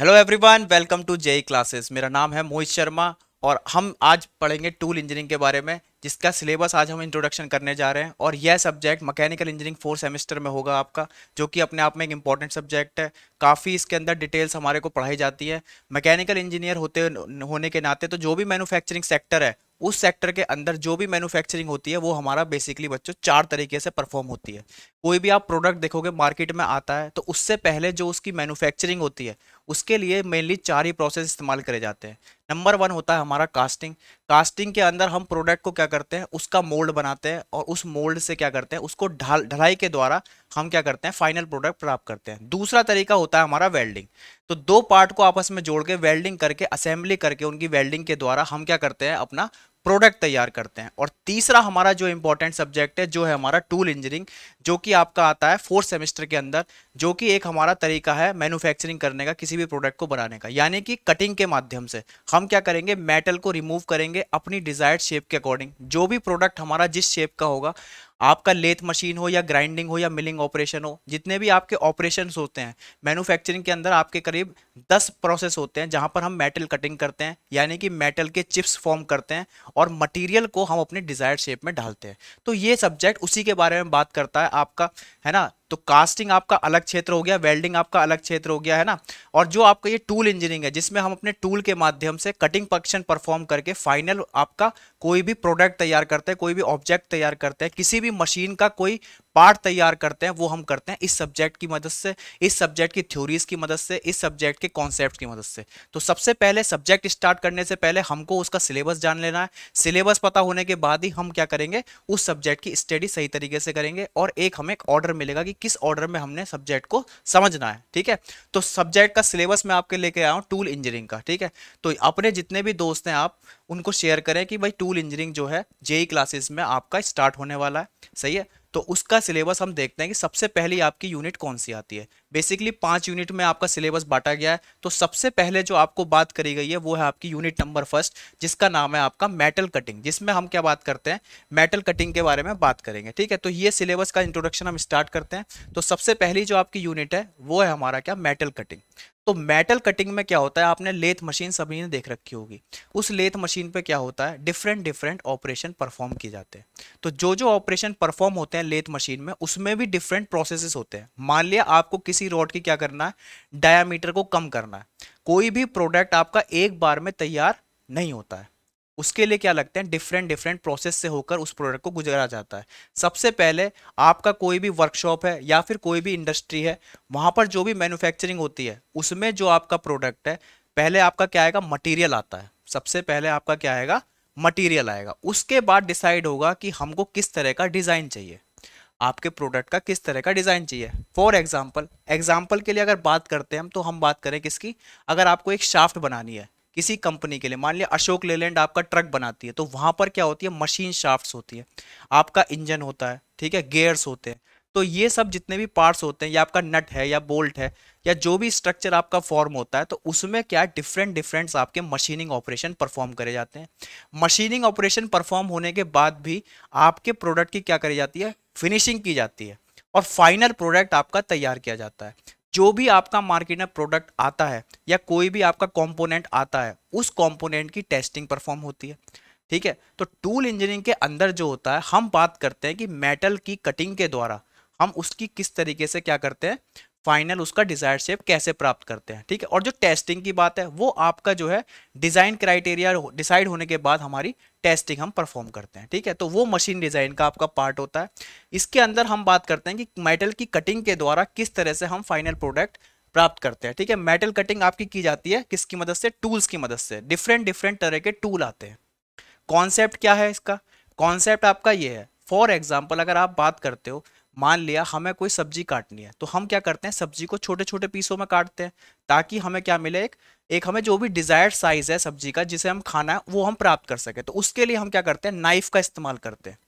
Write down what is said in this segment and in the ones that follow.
hello everyone welcome to JE classes मेरा नाम है मोहित शर्मा और हम आज पढ़ेंगे टूल इंजीनियरिंग के बारे में जिसका सिलेबस आज हम इंट्रोडक्शन करने जा रहे हैं और यह subject mechanical engineering four semester में होगा आपका जो कि अपने आप में एक इंपॉर्टेंट सब्जेक्ट है काफ़ी इसके अंदर डिटेल्स हमारे को पढ़ाई जाती है मैकेनिकल इंजीनियर होते होने के नाते तो जो भी मैनुफैक्चरिंग सेक्टर है उस सेक्टर के अंदर जो भी मैन्युफैक्चरिंग होती है वो हमारा बेसिकली बच्चों चार तरीके से परफॉर्म होती है कोई भी आप प्रोडक्ट देखोगे मार्केट में आता है तो उससे पहले जो उसकी मैन्युफैक्चरिंग होती है उसके लिए मेनली चार ही प्रोसेस इस्तेमाल करे जाते हैं नंबर वन होता है हमारा कास्टिंग कास्टिंग के अंदर हम प्रोडक्ट को क्या करते हैं उसका मोल्ड बनाते हैं और उस मोल्ड से क्या करते हैं उसको ढाल ढलाई के द्वारा हम क्या करते हैं फाइनल प्रोडक्ट प्राप्त करते हैं दूसरा तरीका होता है हमारा वेल्डिंग तो दो पार्ट को आपस में जोड़ के वेल्डिंग करके असेंबली करके उनकी वेल्डिंग के द्वारा हम क्या करते हैं अपना प्रोडक्ट तैयार करते हैं और तीसरा हमारा जो इम्पोर्टेंट सब्जेक्ट है जो है हमारा टूल इंजीनियरिंग जो कि आपका आता है फोर्थ सेमेस्टर के अंदर जो कि एक हमारा तरीका है मैन्युफैक्चरिंग करने का किसी भी प्रोडक्ट को बनाने का यानी कि कटिंग के माध्यम से हम क्या करेंगे मेटल को रिमूव करेंगे अपनी डिजायर्ड शेप के अकॉर्डिंग जो भी प्रोडक्ट हमारा जिस शेप का होगा आपका लेथ मशीन हो या ग्राइंडिंग हो या मिलिंग ऑपरेशन हो जितने भी आपके ऑपरेशन होते हैं मैनुफैक्चरिंग के अंदर आपके करीब दस प्रोसेस होते हैं जहाँ पर हम मेटल कटिंग करते हैं यानी कि मेटल के चिप्स फॉर्म करते हैं और मटीरियल को हम अपने डिज़ायर शेप में डालते हैं तो ये सब्जेक्ट उसी के बारे में बात करता है आपका है ना तो कास्टिंग आपका अलग क्षेत्र हो गया वेल्डिंग आपका अलग क्षेत्र हो गया है ना और जो आपका ये टूल इंजीनियरिंग है जिसमें हम अपने टूल के माध्यम से कटिंग पक्शन परफॉर्म करके फाइनल आपका कोई भी प्रोडक्ट तैयार करते हैं कोई भी ऑब्जेक्ट तैयार करते हैं किसी भी मशीन का कोई पार्ट तैयार करते हैं वो हम करते हैं इस सब्जेक्ट की मदद से इस सब्जेक्ट की थ्योरीज की मदद से इस सब्जेक्ट के कॉन्सेप्ट की मदद से तो सबसे पहले सब्जेक्ट स्टार्ट करने से पहले हमको उसका सिलेबस जान लेना है सिलेबस पता होने के बाद ही हम क्या करेंगे उस सब्जेक्ट की स्टडी सही तरीके से करेंगे और एक हमें ऑर्डर मिलेगा कि किस ऑर्डर में हमने सब्जेक्ट को समझना है ठीक है तो सब्जेक्ट का सिलेबस मैं आपके लेके आया हूँ टूल इंजीनियरिंग का ठीक है तो अपने जितने भी दोस्त हैं आप उनको शेयर करें कि भाई टूल इंजीनियरिंग जो है जेई क्लासेस e में आपका स्टार्ट होने वाला है सही है तो उसका सिलेबस हम देखते हैं कि सबसे पहली आपकी यूनिट कौन सी आती है बेसिकली पांच यूनिट में आपका सिलेबस बांटा गया है तो सबसे पहले जो आपको बात करी गई है वो है आपकी यूनिट नंबर फर्स्ट जिसका नाम है आपका मेटल कटिंग जिसमें हम क्या बात करते हैं मेटल कटिंग के बारे में बात करेंगे ठीक है तो ये सिलेबस का इंट्रोडक्शन हम स्टार्ट करते हैं तो सबसे पहली जो आपकी यूनिट है वो है हमारा क्या मेटल कटिंग तो मेटल कटिंग में क्या होता है आपने लेथ मशीन सभी ने देख रखी होगी उस लेथ मशीन पे क्या होता है डिफरेंट डिफरेंट ऑपरेशन परफॉर्म किए जाते हैं तो जो जो ऑपरेशन परफॉर्म होते हैं लेथ मशीन में उसमें भी डिफरेंट प्रोसेसेस होते हैं मान लिया आपको किस पीवीसी रॉड की क्या करना है डायामीटर को कम करना है कोई भी प्रोडक्ट आपका एक बार में तैयार नहीं होता है उसके लिए क्या लगते हैं डिफरेंट डिफरेंट प्रोसेस से होकर उस प्रोडक्ट को गुजरा जाता है सबसे पहले आपका कोई भी वर्कशॉप है या फिर कोई भी इंडस्ट्री है वहाँ पर जो भी मैन्युफैक्चरिंग होती है उसमें जो आपका प्रोडक्ट है पहले आपका क्या आएगा मटेरियल आता है सबसे पहले आपका क्या आएगा मटेरियल आएगा उसके बाद डिसाइड होगा कि हमको किस तरह का डिज़ाइन चाहिए आपके प्रोडक्ट का किस तरह का डिज़ाइन चाहिए फॉर एग्जाम्पल एग्जाम्पल के लिए अगर बात करते हैं हम तो हम बात करें किसकी अगर आपको एक शाफ्ट बनानी है किसी कंपनी के लिए मान लिया अशोक लेलैंड आपका ट्रक बनाती है तो वहाँ पर क्या होती है मशीन शाफ्ट्स होती है आपका इंजन होता है ठीक है गेयर्स होते हैं तो ये सब जितने भी पार्ट्स होते हैं या आपका नट है या बोल्ट है या जो भी स्ट्रक्चर आपका फॉर्म होता है तो उसमें क्या डिफरेंट डिफरेंट्स आपके मशीनिंग ऑपरेशन परफॉर्म करे जाते हैं मशीनिंग ऑपरेशन परफॉर्म होने के बाद भी आपके प्रोडक्ट की क्या करी जाती है फिनिशिंग की जाती है और फाइनल प्रोडक्ट आपका तैयार किया जाता है जो भी आपका मार्केट में प्रोडक्ट आता है या कोई भी आपका कॉम्पोनेंट आता है उस कॉम्पोनेंट की टेस्टिंग परफॉर्म होती है ठीक है तो टूल इंजीनियरिंग के अंदर जो होता है हम बात करते हैं कि मेटल की कटिंग के द्वारा हम उसकी किस तरीके से क्या करते हैं फाइनल उसका डिजायर शेप कैसे प्राप्त करते हैं ठीक है और जो टेस्टिंग की बात है वो आपका जो है डिज़ाइन क्राइटेरिया डिसाइड होने के बाद हमारी टेस्टिंग हम परफॉर्म करते हैं ठीक है तो वो मशीन डिज़ाइन का आपका पार्ट होता है इसके अंदर हम बात करते हैं कि मेटल की कटिंग के द्वारा किस तरह से हम फाइनल प्रोडक्ट प्राप्त करते हैं ठीक है मेटल कटिंग आपकी की जाती है किसकी मदद से टूल्स की मदद से डिफरेंट डिफरेंट तरह के टूल आते हैं कॉन्सेप्ट क्या है इसका कॉन्सेप्ट आपका ये है फॉर एग्जाम्पल अगर आप बात करते हो मान लिया हमें कोई सब्जी काटनी है तो हम क्या करते हैं सब्जी को छोटे छोटे पीसों में काटते हैं ताकि हमें क्या मिले एक एक हमें जो भी डिजायर्ड साइज है सब्जी का जिसे हम खाना है वो हम प्राप्त कर सके तो उसके लिए हम क्या करते हैं नाइफ का इस्तेमाल करते हैं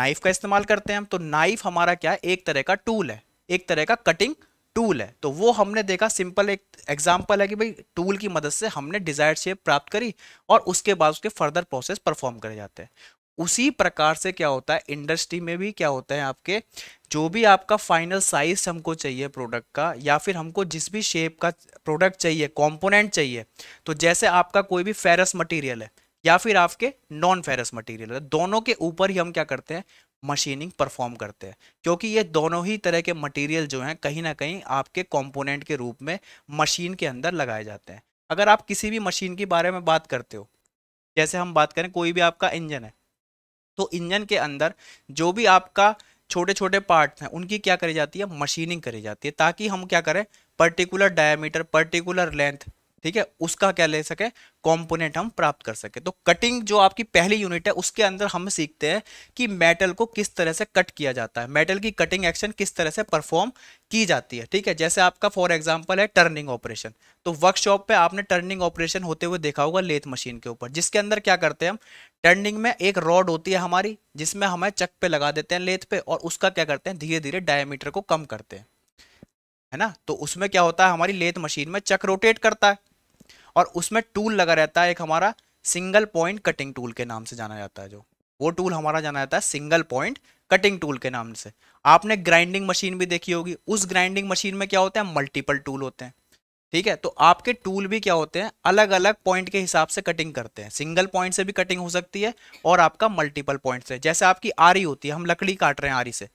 नाइफ का इस्तेमाल करते हैं हम तो नाइफ हमारा क्या है एक तरह का टूल है एक तरह का कटिंग टूल है तो वो हमने देखा सिंपल एक एग्जाम्पल है कि भाई टूल की मदद से हमने डिज़ायर शेप प्राप्त करी और उसके बाद उसके फर्दर प्रोसेस परफॉर्म करे जाते हैं उसी प्रकार से क्या होता है इंडस्ट्री में भी क्या होता है आपके जो भी आपका फाइनल साइज हमको चाहिए प्रोडक्ट का या फिर हमको जिस भी शेप का प्रोडक्ट चाहिए कंपोनेंट चाहिए तो जैसे आपका कोई भी फेरस मटेरियल है या फिर आपके नॉन फेरस मटेरियल है दोनों के ऊपर ही हम क्या करते हैं मशीनिंग परफॉर्म करते हैं क्योंकि ये दोनों ही तरह के मटेरियल जो हैं कहीं ना कहीं आपके कंपोनेंट के रूप में मशीन के अंदर लगाए जाते हैं अगर आप किसी भी मशीन के बारे में बात करते हो जैसे हम बात करें कोई भी आपका इंजन है तो इंजन के अंदर जो भी आपका छोटे छोटे पार्ट हैं उनकी क्या करी जाती है मशीनिंग करी जाती है ताकि हम क्या करें पर्टिकुलर डायमीटर पर्टिकुलर लेंथ ठीक है उसका क्या ले सके कंपोनेंट हम प्राप्त कर सके तो कटिंग जो आपकी पहली यूनिट है उसके अंदर हम सीखते हैं कि मेटल को किस तरह से कट किया जाता है मेटल की कटिंग एक्शन किस तरह से परफॉर्म की जाती है ठीक है जैसे आपका फॉर एग्जाम्पल है टर्निंग ऑपरेशन तो वर्कशॉप पे आपने टर्निंग ऑपरेशन होते हुए देखा होगा लेथ मशीन के ऊपर जिसके अंदर क्या करते हैं हम टर्निंग में एक रॉड होती है हमारी जिसमें हमें चक पे लगा देते हैं लेथ पे और उसका क्या करते हैं धीरे धीरे डायमीटर को कम करते हैं है ना तो उसमें क्या होता है हमारी लेथ मशीन में चक रोटेट करता है और उसमें टूल लगा रहता है एक हमारा सिंगल पॉइंट कटिंग टूल के नाम से जाना जाता है जो वो टूल हमारा जाना जाता है सिंगल पॉइंट कटिंग टूल के नाम से आपने ग्राइंडिंग मशीन भी देखी होगी उस ग्राइंडिंग मशीन में क्या होता है मल्टीपल टूल होते हैं ठीक है तो आपके टूल भी क्या होते हैं अलग अलग पॉइंट के हिसाब से कटिंग करते हैं सिंगल पॉइंट से भी कटिंग हो सकती है और आपका मल्टीपल पॉइंट से जैसे आपकी आरी होती है हम लकड़ी काट रहे हैं आरी से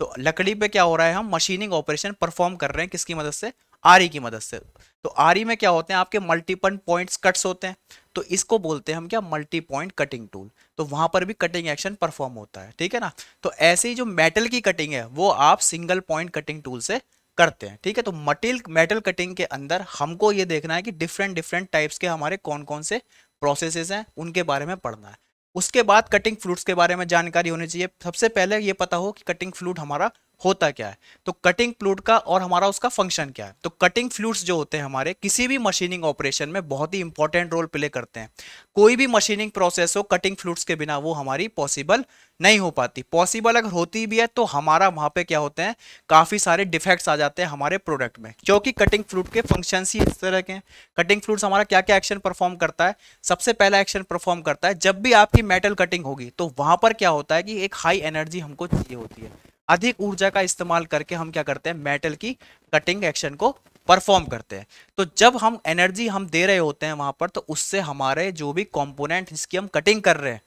तो लकड़ी पे क्या हो रहा है हम मशीनिंग ऑपरेशन परफॉर्म कर रहे हैं किसकी मदद से आरी की मदद से तो आरी में क्या होते हैं आपके मल्टीपल पॉइंट्स कट्स होते हैं तो इसको बोलते हैं हम क्या मल्टी पॉइंट कटिंग टूल तो वहां पर भी कटिंग एक्शन परफॉर्म होता है ठीक है ना तो ऐसे ही जो मेटल की कटिंग है वो आप सिंगल पॉइंट कटिंग टूल से करते हैं ठीक है तो मटेल मेटल कटिंग के अंदर हमको ये देखना है कि डिफरेंट डिफरेंट टाइप्स के हमारे कौन कौन से प्रोसेस हैं उनके बारे में पढ़ना है उसके बाद कटिंग फ्लूड्स के बारे में जानकारी होनी चाहिए सबसे पहले ये पता हो कि कटिंग फ्लूड हमारा होता क्या है तो कटिंग फ्लूड का और हमारा उसका फंक्शन क्या है तो कटिंग फ्लूड्स जो होते हैं हमारे किसी भी मशीनिंग ऑपरेशन में बहुत ही इंपॉर्टेंट रोल प्ले करते हैं कोई भी मशीनिंग प्रोसेस हो कटिंग फ्लूड्स के बिना वो हमारी पॉसिबल नहीं हो पाती पॉसिबल अगर होती भी है तो हमारा वहाँ पे क्या होते हैं काफ़ी सारे डिफेक्ट्स आ जाते हैं हमारे प्रोडक्ट में क्योंकि कटिंग फ्लूड के फंक्शंस ही इस तरह के हैं कटिंग फ्लूड्स हमारा क्या क्या एक्शन परफॉर्म करता है सबसे पहला एक्शन परफॉर्म करता है जब भी आपकी मेटल कटिंग होगी तो वहाँ पर क्या होता है कि एक हाई एनर्जी हमको चाहिए होती है अधिक ऊर्जा का इस्तेमाल करके हम क्या करते हैं मेटल की कटिंग एक्शन को परफॉर्म करते हैं तो जब हम एनर्जी हम दे रहे होते हैं वहां पर तो उससे हमारे जो भी कॉम्पोनेंट जिसकी हम कटिंग कर रहे हैं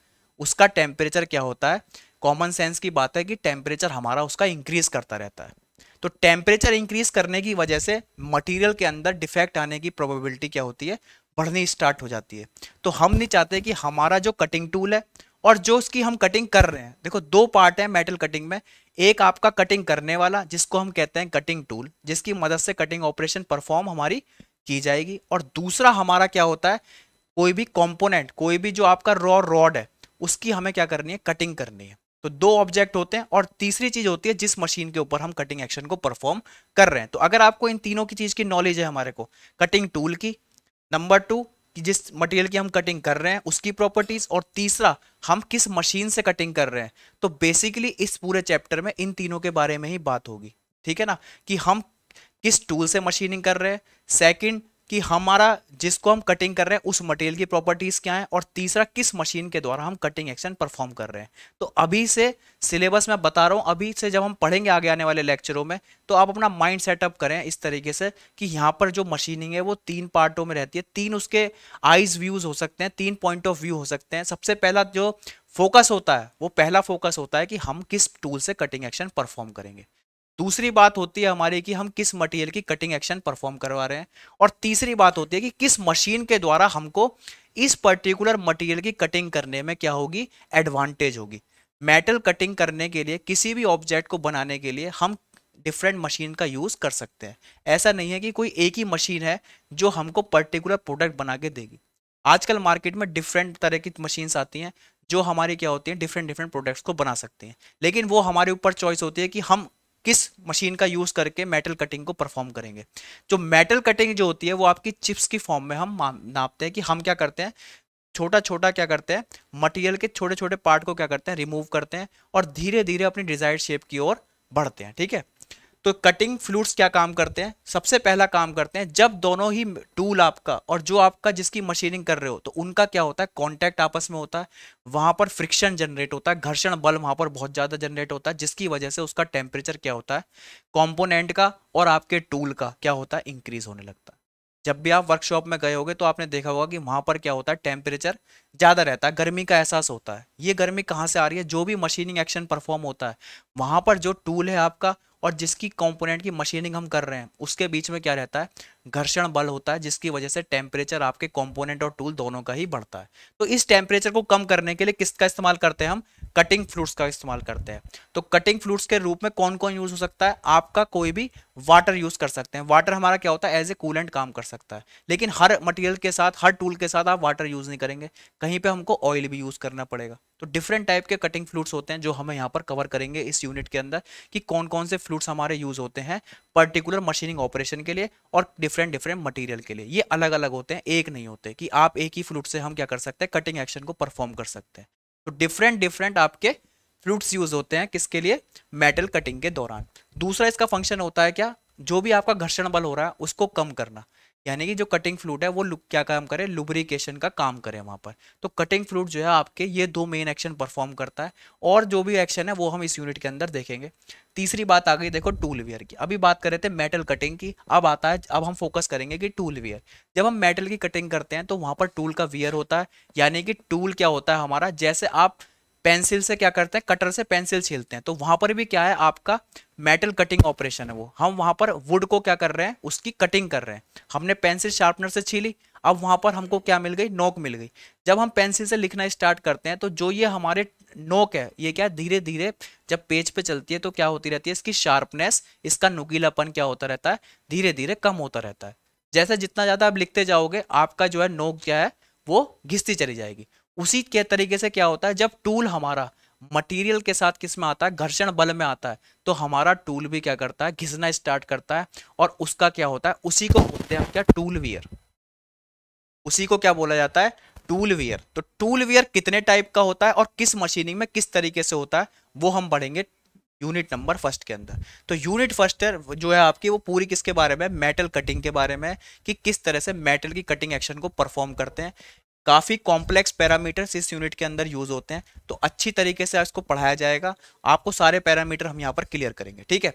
उसका टेम्परेचर क्या होता है कॉमन सेंस की बात है कि टेम्परेचर हमारा उसका इंक्रीज करता रहता है तो टेम्परेचर इंक्रीज करने की वजह से मटेरियल के अंदर डिफेक्ट आने की प्रोबेबिलिटी क्या होती है बढ़नी स्टार्ट हो जाती है तो हम नहीं चाहते कि हमारा जो कटिंग टूल है और जो उसकी हम कटिंग कर रहे हैं देखो दो पार्ट है मेटल कटिंग में एक आपका कटिंग करने वाला जिसको हम कहते हैं कटिंग टूल जिसकी मदद से कटिंग ऑपरेशन परफॉर्म हमारी की जाएगी और दूसरा हमारा क्या होता है कोई भी कॉम्पोनेंट कोई भी जो आपका रॉ रॉड है उसकी हमें क्या करनी है कटिंग करनी है तो दो ऑब्जेक्ट होते हैं और तीसरी चीज होती है जिस मशीन के ऊपर हम कटिंग एक्शन को परफॉर्म कर रहे हैं तो अगर आपको इन तीनों की चीज की नॉलेज है हमारे को कटिंग टूल की नंबर टू कि जिस मटेरियल की हम कटिंग कर रहे हैं उसकी प्रॉपर्टीज और तीसरा हम किस मशीन से कटिंग कर रहे हैं तो बेसिकली इस पूरे चैप्टर में इन तीनों के बारे में ही बात होगी ठीक है ना कि हम किस टूल से मशीनिंग कर रहे हैं सेकंड कि हमारा जिसको हम कटिंग कर रहे हैं उस मटेरियल की प्रॉपर्टीज़ क्या हैं और तीसरा किस मशीन के द्वारा हम कटिंग एक्शन परफॉर्म कर रहे हैं तो अभी से सिलेबस मैं बता रहा हूँ अभी से जब हम पढ़ेंगे आगे आने वाले लेक्चरों में तो आप अपना माइंड सेटअप करें इस तरीके से कि यहाँ पर जो मशीनिंग है वो तीन पार्टों में रहती है तीन उसके आइज व्यूज़ हो सकते हैं तीन पॉइंट ऑफ व्यू हो सकते हैं सबसे पहला जो फोकस होता है वो पहला फोकस होता है कि हम किस टूल से कटिंग एक्शन परफॉर्म करेंगे दूसरी बात होती है हमारी कि हम किस मटेरियल की कटिंग एक्शन परफॉर्म करवा रहे हैं और तीसरी बात होती है कि किस मशीन के द्वारा हमको इस पर्टिकुलर मटेरियल की कटिंग करने में क्या होगी एडवांटेज होगी मेटल कटिंग करने के लिए किसी भी ऑब्जेक्ट को बनाने के लिए हम डिफरेंट मशीन का यूज़ कर सकते हैं ऐसा नहीं है कि कोई एक ही मशीन है जो हमको पर्टिकुलर प्रोडक्ट बना के देगी आजकल मार्केट में डिफरेंट तरह की मशीन्स आती हैं जो हमारी क्या होती हैं डिफरेंट डिफरेंट प्रोडक्ट्स को बना सकती हैं लेकिन वो हमारे ऊपर चॉइस होती है कि हम किस मशीन का यूज करके मेटल कटिंग को परफॉर्म करेंगे जो मेटल कटिंग जो होती है वो आपकी चिप्स की फॉर्म में हम नापते हैं कि हम क्या करते हैं छोटा छोटा क्या करते हैं मटेरियल के छोटे छोटे पार्ट को क्या करते हैं रिमूव करते हैं और धीरे धीरे अपनी डिजायर्ड शेप की ओर बढ़ते हैं ठीक है तो कटिंग फ्लूड्स क्या काम करते हैं सबसे पहला काम करते हैं जब दोनों ही टूल आपका और जो आपका जिसकी मशीनिंग कर रहे हो तो उनका क्या होता है कांटेक्ट आपस में होता है वहां पर फ्रिक्शन जनरेट होता है घर्षण बल वहां पर बहुत ज़्यादा जनरेट होता है जिसकी वजह से उसका टेम्परेचर क्या होता है कॉम्पोनेंट का और आपके टूल का क्या होता है इंक्रीज होने लगता है जब भी आप वर्कशॉप में गए होगे तो आपने देखा होगा कि वहां पर क्या होता है टेम्परेचर ज़्यादा रहता है गर्मी का एहसास होता है ये गर्मी कहाँ से आ रही है जो भी मशीनिंग एक्शन परफॉर्म होता है वहां पर जो टूल है आपका और जिसकी कंपोनेंट की मशीनिंग हम कर रहे हैं उसके बीच में क्या रहता है घर्षण बल होता है जिसकी वजह से टेम्परेचर आपके कंपोनेंट और टूल दोनों का ही बढ़ता है तो इस टेम्परेचर को कम करने के लिए किसका इस्तेमाल करते हैं हम कटिंग फ्लूट्स का इस्तेमाल करते हैं तो कटिंग फ्लूट्स के रूप में कौन कौन यूज हो सकता है आपका कोई भी वाटर यूज कर सकते हैं वाटर हमारा क्या होता है एज ए कूलेंट काम कर सकता है लेकिन हर मटेरियल के साथ हर टूल के साथ आप वाटर यूज नहीं करेंगे कहीं पर हमको ऑयल भी यूज करना पड़ेगा तो डिफरेंट टाइप के कटिंग फ्लूट्स होते हैं जो हमें यहाँ पर कवर करेंगे इस यूनिट के अंदर कि कौन कौन से फ्लूट्स हमारे यूज़ होते हैं पर्टिकुलर मशीनिंग ऑपरेशन के लिए और डिफरेंट डिफरेंट मटीरियल के लिए ये अलग अलग होते हैं एक नहीं होते कि आप एक ही फ्लूट से हम क्या कर सकते हैं कटिंग एक्शन को परफॉर्म कर सकते हैं तो डिफरेंट डिफरेंट आपके फ्लूट्स यूज होते हैं किसके लिए मेटल कटिंग के दौरान दूसरा इसका फंक्शन होता है क्या जो भी आपका घर्षण बल हो रहा है उसको कम करना यानी कि जो कटिंग फ्लूड है वो क्या काम करे लुब्रिकेशन का काम करे वहाँ पर तो कटिंग फ्लूड जो है आपके ये दो मेन एक्शन परफॉर्म करता है और जो भी एक्शन है वो हम इस यूनिट के अंदर देखेंगे तीसरी बात आ गई देखो टूल वियर की अभी बात कर रहे थे मेटल कटिंग की अब आता है अब हम फोकस करेंगे कि टूल वियर जब हम मेटल की कटिंग करते हैं तो वहाँ पर टूल का वियर होता है यानी कि टूल क्या होता है हमारा जैसे आप पेंसिल से क्या करते हैं कटर से पेंसिल छीलते हैं तो वहां पर भी क्या है आपका मेटल कटिंग ऑपरेशन है वो हम वहां पर वुड को क्या कर रहे हैं उसकी कटिंग कर रहे हैं हमने पेंसिल शार्पनर से छीली अब वहां पर हमको क्या मिल गई नोक मिल गई जब हम पेंसिल से लिखना स्टार्ट करते हैं तो जो ये हमारे नोक है ये क्या धीरे धीरे जब पेज पे चलती है तो क्या होती रहती है इसकी शार्पनेस इसका नुकीलापन क्या होता रहता है धीरे धीरे कम होता रहता है जैसे जितना ज्यादा आप लिखते जाओगे आपका जो है नोक क्या है वो घिसती चली जाएगी उसी के तरीके से क्या होता है जब टूल हमारा मटेरियल के साथ किस में आता है घर्षण बल में आता है तो हमारा टूल भी क्या करता है घिसना स्टार्ट करता है और उसका क्या होता है उसी को बोलते हैं क्या टूल वियर उसी को क्या बोला जाता है टूल वियर तो टूल वियर कितने टाइप का होता है और किस मशीनिंग में किस तरीके से होता है वो हम बढ़ेंगे यूनिट नंबर फर्स्ट के अंदर तो यूनिट फर्स्ट जो है आपकी वो पूरी किसके बारे में मेटल कटिंग के बारे में कि किस तरह से मेटल की कटिंग एक्शन को परफॉर्म करते हैं काफ़ी कॉम्प्लेक्स पैरामीटर्स इस यूनिट के अंदर यूज़ होते हैं तो अच्छी तरीके से इसको पढ़ाया जाएगा आपको सारे पैरामीटर हम यहाँ पर क्लियर करेंगे ठीक है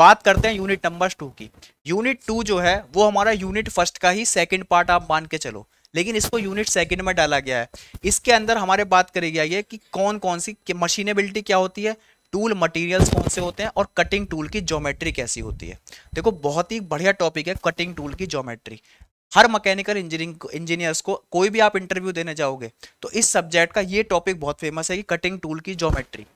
बात करते हैं यूनिट नंबर टू की यूनिट टू जो है वो हमारा यूनिट फर्स्ट का ही सेकेंड पार्ट आप मान के चलो लेकिन इसको यूनिट सेकेंड में डाला गया है इसके अंदर हमारे बात करी गई है कि कौन कौन सी मशीनेबिलिटी क्या होती है टूल मटेरियल्स कौन से होते हैं और कटिंग टूल की ज्योमेट्री कैसी होती है देखो बहुत ही बढ़िया टॉपिक है कटिंग टूल की ज्योमेट्री हर मैकेनिकल इंजीनियरिंग इंजीनियर्स को कोई भी आप इंटरव्यू देने जाओगे तो इस सब्जेक्ट का ये टॉपिक बहुत फेमस है कि कटिंग टूल की ज्योमेट्री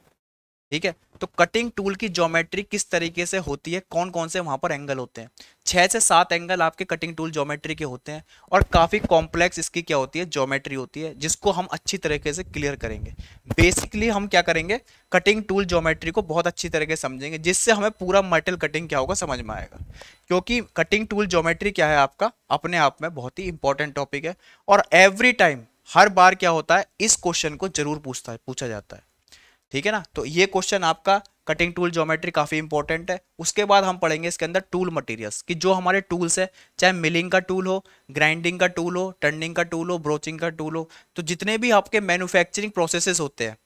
ठीक है तो कटिंग टूल की ज्योमेट्री किस तरीके से होती है कौन कौन से वहाँ पर एंगल होते हैं छः से सात एंगल आपके कटिंग टूल ज्योमेट्री के होते हैं और काफ़ी कॉम्प्लेक्स इसकी क्या होती है ज्योमेट्री होती है जिसको हम अच्छी तरीके से क्लियर करेंगे बेसिकली हम क्या करेंगे कटिंग टूल ज्योमेट्री को बहुत अच्छी तरीके से समझेंगे जिससे हमें पूरा मेटल कटिंग क्या होगा समझ में आएगा क्योंकि कटिंग टूल ज्योमेट्री क्या है आपका अपने आप में बहुत ही इंपॉर्टेंट टॉपिक है और एवरी टाइम हर बार क्या होता है इस क्वेश्चन को जरूर पूछता है पूछा जाता है ठीक है ना तो ये क्वेश्चन आपका कटिंग टूल ज्योमेट्री काफ़ी इंपॉर्टेंट है उसके बाद हम पढ़ेंगे इसके अंदर टूल मटेरियल्स कि जो हमारे टूल्स है चाहे मिलिंग का टूल हो ग्राइंडिंग का टूल हो टर्निंग का टूल हो ब्रोचिंग का टूल हो तो जितने भी आपके मैन्युफैक्चरिंग प्रोसेसेस होते हैं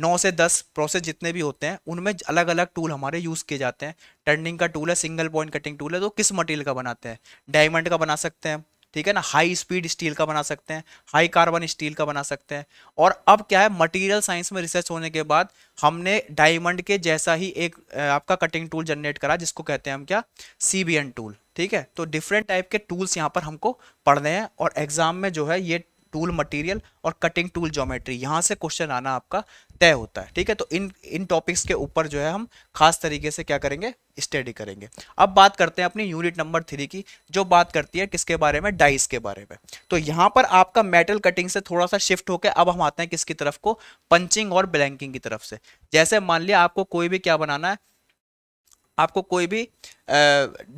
नौ से दस प्रोसेस जितने भी होते हैं उनमें अलग अलग टूल हमारे यूज़ किए जाते हैं टर्निंग का टूल है सिंगल पॉइंट कटिंग टूल है तो किस मटेरियल का बनाते हैं डायमंड का बना सकते हैं ठीक है ना हाई स्पीड स्टील का बना सकते हैं हाई कार्बन स्टील का बना सकते हैं और अब क्या है मटेरियल साइंस में रिसर्च होने के बाद हमने डायमंड के जैसा ही एक आपका कटिंग टूल जनरेट करा जिसको कहते हैं हम क्या सी टूल ठीक है तो डिफरेंट टाइप के टूल्स यहाँ पर हमको पढ़ने हैं और एग्जाम में जो है ये टूल मटेरियल और कटिंग टूल ज्योमेट्री यहाँ से क्वेश्चन आना आपका तय होता है ठीक है तो इन इन टॉपिक्स के ऊपर जो है हम खास तरीके से क्या करेंगे स्टडी करेंगे अब बात करते हैं अपनी यूनिट नंबर थ्री की जो बात करती है किसके बारे में डाइस के बारे में तो यहाँ पर आपका मेटल कटिंग से थोड़ा सा शिफ्ट होकर अब हम आते हैं किसकी तरफ को पंचिंग और ब्लैंकिंग की तरफ से जैसे मान लिया आपको कोई भी क्या बनाना है आपको कोई भी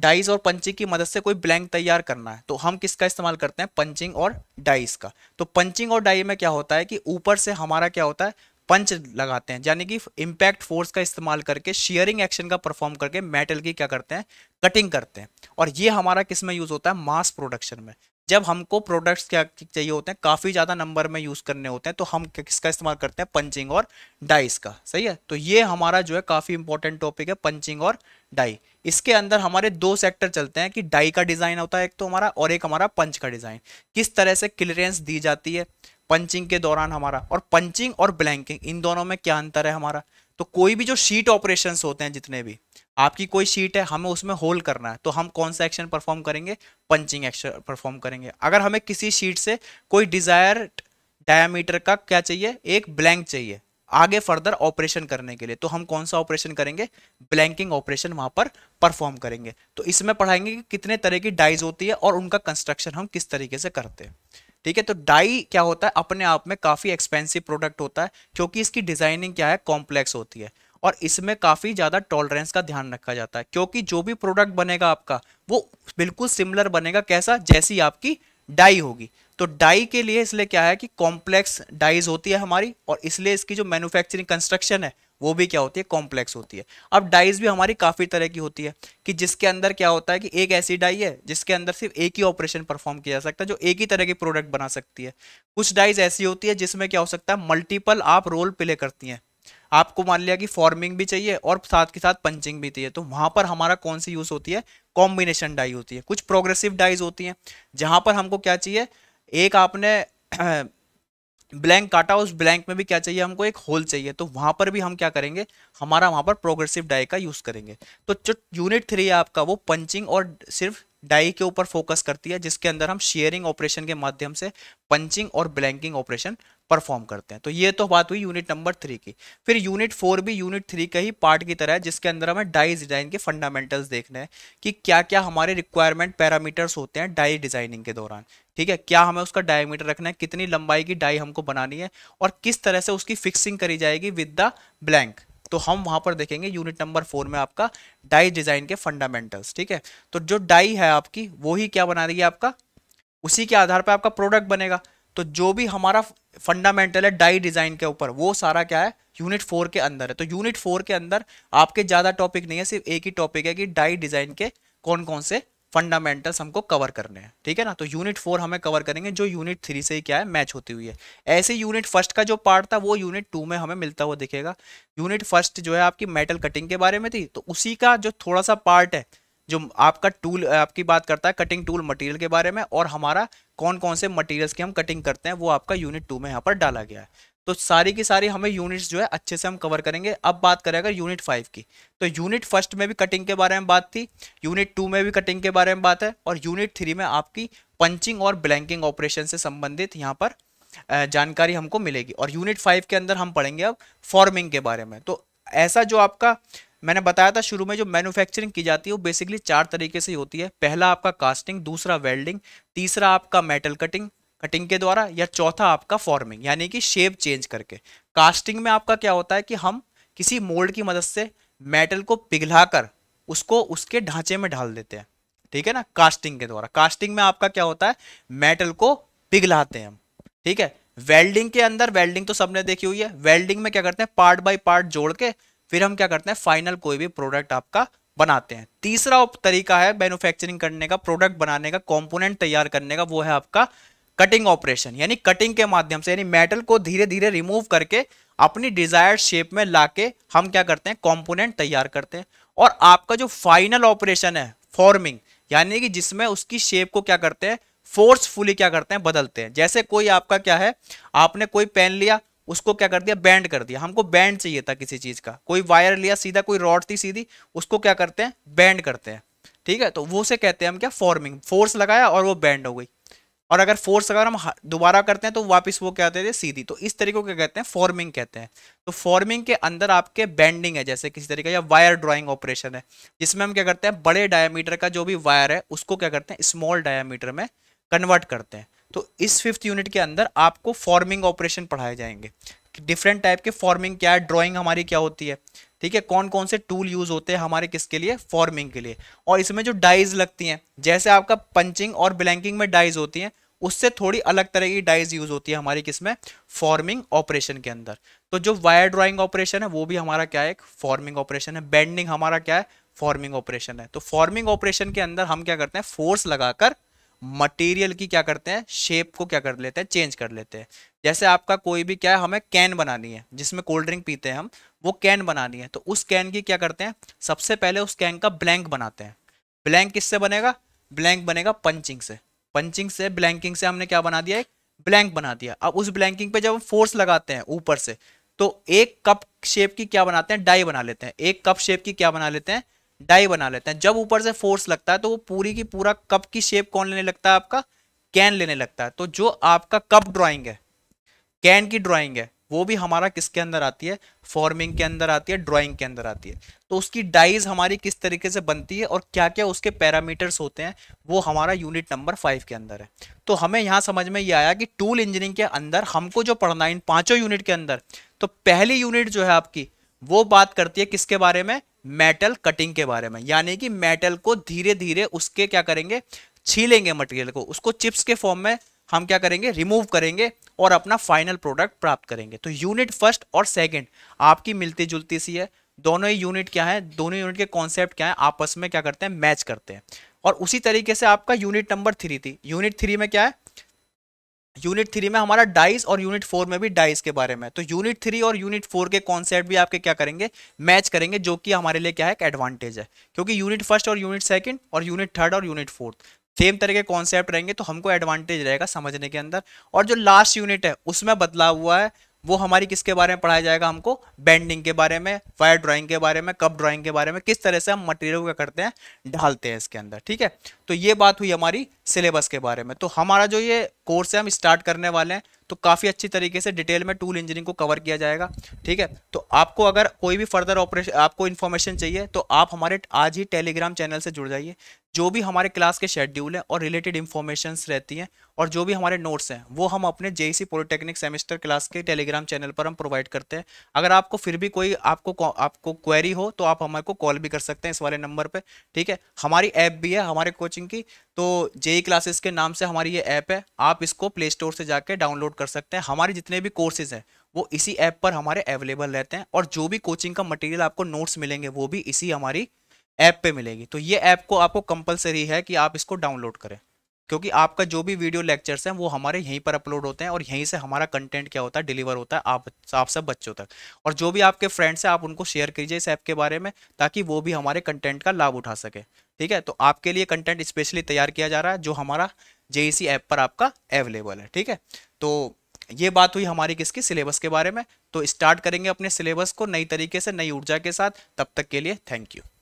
डाइस और पंचिंग की मदद से कोई ब्लैंक तैयार करना है तो हम किसका इस्तेमाल करते हैं पंचिंग और डाइस का तो पंचिंग और डाई में क्या होता है कि ऊपर से हमारा क्या होता है पंच लगाते हैं यानी कि इम्पैक्ट फोर्स का इस्तेमाल करके शेयरिंग एक्शन का परफॉर्म करके मेटल की क्या करते हैं कटिंग करते हैं और ये हमारा किस में यूज होता है मास प्रोडक्शन में जब हमको प्रोडक्ट्स क्या चाहिए होते हैं काफ़ी ज़्यादा नंबर में यूज़ करने होते हैं तो हम किसका इस्तेमाल करते हैं पंचिंग और डाइस का सही है तो ये हमारा जो है काफ़ी इंपॉर्टेंट टॉपिक है पंचिंग और डाई इसके अंदर हमारे दो सेक्टर चलते हैं कि डाई का डिज़ाइन होता है एक तो हमारा और एक हमारा पंच का डिज़ाइन किस तरह से क्लियरेंस दी जाती है पंचिंग के दौरान हमारा और पंचिंग और ब्लैंकिंग इन दोनों में क्या अंतर है हमारा तो कोई भी जो शीट ऑपरेशन होते हैं जितने भी आपकी कोई शीट है हमें उसमें होल्ड करना है तो हम कौन सा एक्शन परफॉर्म करेंगे पंचिंग एक्शन परफॉर्म करेंगे अगर हमें किसी शीट से कोई डिजायर डायामीटर का क्या चाहिए एक ब्लैंक चाहिए आगे फर्दर ऑपरेशन करने के लिए तो हम कौन सा ऑपरेशन करेंगे ब्लैंकिंग ऑपरेशन वहां पर परफॉर्म करेंगे तो इसमें पढ़ाएंगे कि कितने तरह की डाइज होती है और उनका कंस्ट्रक्शन हम किस तरीके से करते हैं ठीक है तो डाई क्या होता है अपने आप में काफ़ी एक्सपेंसिव प्रोडक्ट होता है क्योंकि इसकी डिजाइनिंग क्या है कॉम्प्लेक्स होती है और इसमें काफ़ी ज़्यादा टॉलरेंस का ध्यान रखा जाता है क्योंकि जो भी प्रोडक्ट बनेगा आपका वो बिल्कुल सिमिलर बनेगा कैसा जैसी आपकी डाई होगी तो डाई के लिए इसलिए क्या है कि कॉम्प्लेक्स डाइज होती है हमारी और इसलिए इसकी जो मैन्युफैक्चरिंग कंस्ट्रक्शन है वो भी क्या होती है कॉम्प्लेक्स होती है अब डाइज भी हमारी काफ़ी तरह की होती है कि जिसके अंदर क्या होता है कि एक ऐसी डाई है जिसके अंदर सिर्फ एक ही ऑपरेशन परफॉर्म किया जा सकता है जो एक ही तरह की प्रोडक्ट बना सकती है कुछ डाइज ऐसी होती है जिसमें क्या हो सकता है मल्टीपल आप रोल प्ले करती हैं आपको मान लिया कि फॉर्मिंग भी चाहिए और साथ के साथ पंचिंग भी चाहिए तो वहाँ पर हमारा कौन सी यूज़ होती है कॉम्बिनेशन डाई होती है कुछ प्रोग्रेसिव डाइज होती हैं जहाँ पर हमको क्या चाहिए एक आपने ब्लैंक काटा उस ब्लैंक में भी क्या चाहिए हमको एक होल चाहिए तो वहाँ पर भी हम क्या करेंगे हमारा वहाँ पर प्रोग्रेसिव डाई का यूज़ करेंगे तो जो यूनिट थ्री है आपका वो पंचिंग और सिर्फ डाई के ऊपर फोकस करती है जिसके अंदर हम शेयरिंग ऑपरेशन के माध्यम से पंचिंग और ब्लैंकिंग ऑपरेशन परफॉर्म करते हैं तो ये तो बात हुई यूनिट नंबर थ्री की फिर यूनिट फोर भी यूनिट थ्री का ही पार्ट की तरह है जिसके अंदर हमें डाई डिजाइन के फंडामेंटल्स देखने हैं कि क्या क्या हमारे रिक्वायरमेंट पैरामीटर्स होते हैं डाई डिजाइनिंग के दौरान ठीक है क्या हमें उसका डायमीटर रखना है कितनी लंबाई की डाई हमको बनानी है और किस तरह से उसकी फिक्सिंग करी जाएगी विद द ब्लैंक तो हम वहां पर देखेंगे यूनिट नंबर फोर में आपका डाई डिजाइन के फंडामेंटल्स ठीक है तो जो डाई है आपकी वो ही क्या बना रही है आपका उसी के आधार पर आपका प्रोडक्ट बनेगा तो जो भी हमारा फंडामेंटल है डाई डिजाइन के ऊपर वो सारा क्या है यूनिट फोर के अंदर है तो यूनिट फोर के अंदर आपके ज्यादा टॉपिक नहीं है सिर्फ एक ही टॉपिक है कि डाई डिजाइन के कौन कौन से फंडामेंटल्स हमको कवर करने हैं ठीक है ना तो यूनिट फोर हमें कवर करेंगे जो यूनिट थ्री से ही क्या है मैच होती हुई है ऐसे यूनिट फर्स्ट का जो पार्ट था वो यूनिट टू में हमें मिलता हुआ दिखेगा यूनिट फर्स्ट जो है आपकी मेटल कटिंग के बारे में थी तो उसी का जो थोड़ा सा पार्ट है जो आपका टूल आपकी बात करता है कटिंग टूल मटेरियल के बारे में और हमारा कौन कौन से मटेरियल्स की हम कटिंग करते हैं वो आपका यूनिट टू में यहाँ पर डाला गया है तो सारी की सारी हमें यूनिट्स जो है अच्छे से हम कवर करेंगे अब बात करें अगर यूनिट फाइव की तो यूनिट फर्स्ट में भी कटिंग के बारे में बात थी यूनिट टू में भी कटिंग के बारे में बात है और यूनिट थ्री में आपकी पंचिंग और ब्लैंकिंग ऑपरेशन से संबंधित यहाँ पर जानकारी हमको मिलेगी और यूनिट फाइव के अंदर हम पढ़ेंगे अब फॉर्मिंग के बारे में तो ऐसा जो आपका मैंने बताया था शुरू में जो मैन्युफैक्चरिंग की जाती है वो बेसिकली चार तरीके से होती है पहला आपका कास्टिंग दूसरा वेल्डिंग तीसरा आपका मेटल कटिंग कटिंग के द्वारा या चौथा आपका फॉर्मिंग यानी कि शेप चेंज करके कास्टिंग में आपका क्या होता है कि हम किसी मोल्ड की मदद से मेटल को पिघलाकर उसको उसके ढांचे में ढाल देते हैं ठीक है ना कास्टिंग के द्वारा कास्टिंग में आपका क्या होता है मेटल को पिघलाते हैं हम ठीक है वेल्डिंग के अंदर वेल्डिंग तो सबने देखी हुई है वेल्डिंग में क्या करते हैं पार्ट बाय पार्ट जोड़ के फिर हम क्या करते हैं फाइनल कोई भी प्रोडक्ट आपका बनाते हैं तीसरा तरीका है मैन्युफैक्चरिंग करने का प्रोडक्ट बनाने का कंपोनेंट तैयार करने का वो है आपका कटिंग ऑपरेशन यानी कटिंग के माध्यम से यानी मेटल को धीरे धीरे रिमूव करके अपनी डिजायर शेप में लाके हम क्या करते हैं कंपोनेंट तैयार करते हैं और आपका जो फाइनल ऑपरेशन है फॉर्मिंग यानी कि जिसमें उसकी शेप को क्या करते हैं फोर्सफुली क्या करते हैं बदलते हैं जैसे कोई आपका क्या है आपने कोई पेन लिया उसको क्या कर दिया बैंड कर दिया हमको बैंड चाहिए था किसी चीज़ का कोई वायर लिया सीधा कोई रॉड थी सीधी उसको क्या करते हैं बैंड करते हैं ठीक है तो वो से कहते हैं हम क्या फॉर्मिंग फोर्स लगाया और वो बैंड हो गई और अगर फोर्स अगर हम दोबारा करते हैं तो वापस वो क्या होते थे सीधी तो इस तरीके को क्या कहते हैं फॉर्मिंग कहते हैं तो फॉर्मिंग के अंदर आपके बैंडिंग है जैसे किसी तरीके या वायर ड्राइंग ऑपरेशन है जिसमें हम क्या करते हैं बड़े डायामीटर का जो भी वायर है उसको क्या करते हैं स्मॉल डायामीटर में कन्वर्ट करते हैं तो इस फिफ्थ यूनिट के अंदर आपको फॉर्मिंग ऑपरेशन पढ़ाए जाएंगे डिफरेंट टाइप के फॉर्मिंग क्या है ड्रॉइंग हमारी क्या होती है ठीक है कौन कौन से टूल यूज होते हैं हमारे किसके लिए फॉर्मिंग के लिए और इसमें जो डाइज लगती हैं जैसे आपका पंचिंग और ब्लैंकिंग में डाइज होती हैं उससे थोड़ी अलग तरह की डाइज यूज होती है हमारी किसमें फॉर्मिंग ऑपरेशन के अंदर तो जो वायर ड्राइंग ऑपरेशन है वो भी हमारा क्या है फॉर्मिंग ऑपरेशन है बेंडिंग हमारा क्या है फॉर्मिंग ऑपरेशन है तो फॉर्मिंग ऑपरेशन के अंदर हम क्या करते हैं फोर्स लगाकर मटेरियल की क्या करते हैं शेप को क्या कर लेते हैं चेंज कर लेते हैं जैसे आपका कोई भी क्या है हमें कैन बनानी है जिसमें कोल्ड ड्रिंक पीते हैं हम वो कैन बनानी है तो उस कैन की क्या करते हैं सबसे पहले उस कैन का ब्लैंक बनाते हैं ब्लैंक किससे बनेगा ब्लैंक बनेगा पंचिंग से पंचिंग से ब्लैंकिंग से हमने क्या बना दिया एक ब्लैंक बना दिया अब उस ब्लैंकिंग पे जब हम फोर्स लगाते हैं ऊपर से तो एक कप शेप की क्या बनाते हैं डाई बना लेते हैं एक कप शेप की क्या बना लेते हैं डाई बना लेते हैं जब ऊपर से फोर्स लगता है तो वो पूरी की पूरा कप की शेप कौन लेने लगता है आपका कैन लेने लगता है तो जो आपका कप ड्राइंग है कैन की ड्राइंग है वो भी हमारा किसके अंदर आती है फॉर्मिंग के अंदर आती है ड्राइंग के अंदर आती है तो उसकी डाइज हमारी किस तरीके से बनती है और क्या क्या उसके पैरामीटर्स होते हैं वो हमारा यूनिट नंबर फाइव के अंदर है तो हमें यहाँ समझ में ये आया कि टूल इंजीनियरिंग के अंदर हमको जो पढ़ना है इन पाँचों यूनिट के अंदर तो पहली यूनिट जो है आपकी वो बात करती है किसके बारे में मेटल कटिंग के बारे में यानी कि मेटल को धीरे धीरे उसके क्या करेंगे छीलेंगे मटेरियल को उसको चिप्स के फॉर्म में हम क्या करेंगे रिमूव करेंगे और अपना फाइनल प्रोडक्ट प्राप्त करेंगे तो यूनिट फर्स्ट और सेकेंड आपकी मिलती जुलती सी है दोनों ही यूनिट क्या है दोनों यूनिट के कॉन्सेप्ट क्या है आपस में क्या करते हैं मैच करते हैं और उसी तरीके से आपका यूनिट नंबर थ्री थी यूनिट थ्री में क्या है यूनिट थ्री में हमारा डाइस और यूनिट फोर में भी डाइस के बारे में तो यूनिट थ्री और यूनिट फोर के कॉन्सेप्ट भी आपके क्या करेंगे मैच करेंगे जो कि हमारे लिए क्या है एक एडवांटेज है क्योंकि यूनिट फर्स्ट और यूनिट सेकंड और यूनिट थर्ड और यूनिट फोर्थ सेम तरह के कॉन्सेप्ट रहेंगे तो हमको एडवांटेज रहेगा समझने के अंदर और जो लास्ट यूनिट है उसमें बदलाव हुआ है वो हमारी किसके बारे में पढ़ाया जाएगा हमको बेंडिंग के बारे में फायर ड्राइंग के बारे में कप ड्राइंग के बारे में किस तरह से हम मटेरियल क्या करते हैं ढालते हैं इसके अंदर ठीक है तो ये बात हुई हमारी सिलेबस के बारे में तो हमारा जो ये कोर्स है हम स्टार्ट करने वाले हैं तो काफ़ी अच्छी तरीके से डिटेल में टूल इंजीनियरिंग को कवर किया जाएगा ठीक है तो आपको अगर कोई भी फर्दर ऑपरेशन आपको इन्फॉर्मेशन चाहिए तो आप हमारे आज ही टेलीग्राम चैनल से जुड़ जाइए जो भी हमारे क्लास के शेड्यूल है और रिलेटेड इन्फॉर्मेशन रहती हैं और जो भी हमारे नोट्स हैं वो हम अपने जेईसी पॉलिटेक्निक सेमेस्टर क्लास के टेलीग्राम चैनल पर हम प्रोवाइड करते हैं अगर आपको फिर भी कोई आपको आपको क्वेरी हो तो आप हमारे को कॉल भी कर सकते हैं इस वाले नंबर पर ठीक है हमारी ऐप भी है हमारे कोचिंग की तो जेई क्लासेस e के नाम से हमारी ये ऐप है आप इसको प्ले स्टोर से जाके डाउनलोड कर सकते हैं हमारे जितने भी कोर्सेज हैं वो इसी ऐप पर हमारे अवेलेबल रहते हैं और जो भी कोचिंग का मटेरियल आपको नोट्स मिलेंगे वो भी इसी हमारी ऐप पे मिलेगी तो ये ऐप को आपको कंपलसरी है कि आप इसको डाउनलोड करें क्योंकि आपका जो भी वीडियो लेक्चर्स हैं वो हमारे यहीं पर अपलोड होते हैं और यहीं से हमारा कंटेंट क्या होता है डिलीवर होता है आप आप सब बच्चों तक और जो भी आपके फ्रेंड्स हैं आप उनको शेयर कीजिए इस ऐप के बारे में ताकि वो भी हमारे कंटेंट का लाभ उठा सके ठीक है तो आपके लिए कंटेंट स्पेशली तैयार किया जा रहा है जो हमारा जे ऐप पर आपका अवेलेबल है ठीक है तो ये बात हुई हमारी किसकी सिलेबस के बारे में तो स्टार्ट करेंगे अपने सिलेबस को नई तरीके से नई ऊर्जा के साथ तब तक के लिए थैंक यू